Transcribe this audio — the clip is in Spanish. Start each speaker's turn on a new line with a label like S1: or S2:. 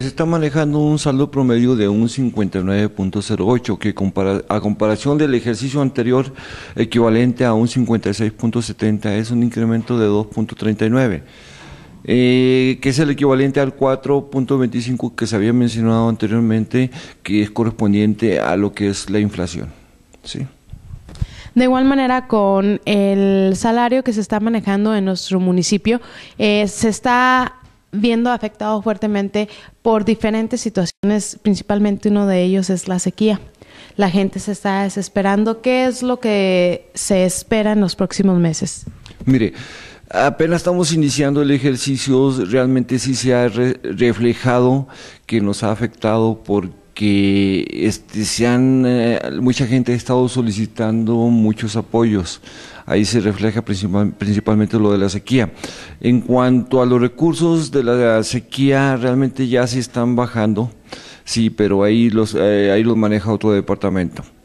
S1: Se está manejando un saldo promedio de un 59.08, que compara, a comparación del ejercicio anterior equivalente a un 56.70 es un incremento de 2.39, eh, que es el equivalente al 4.25 que se había mencionado anteriormente, que es correspondiente a lo que es la inflación.
S2: De igual manera, con el salario que se está manejando en nuestro municipio, eh, se está viendo afectado fuertemente por diferentes situaciones, principalmente uno de ellos es la sequía. La gente se está desesperando. ¿Qué es lo que se espera en los próximos meses?
S1: Mire, apenas estamos iniciando el ejercicio, realmente sí se ha reflejado que nos ha afectado por que este, se han, eh, mucha gente ha estado solicitando muchos apoyos. Ahí se refleja principalmente lo de la sequía. En cuanto a los recursos de la sequía, realmente ya se están bajando, sí, pero ahí los, eh, ahí los maneja otro departamento.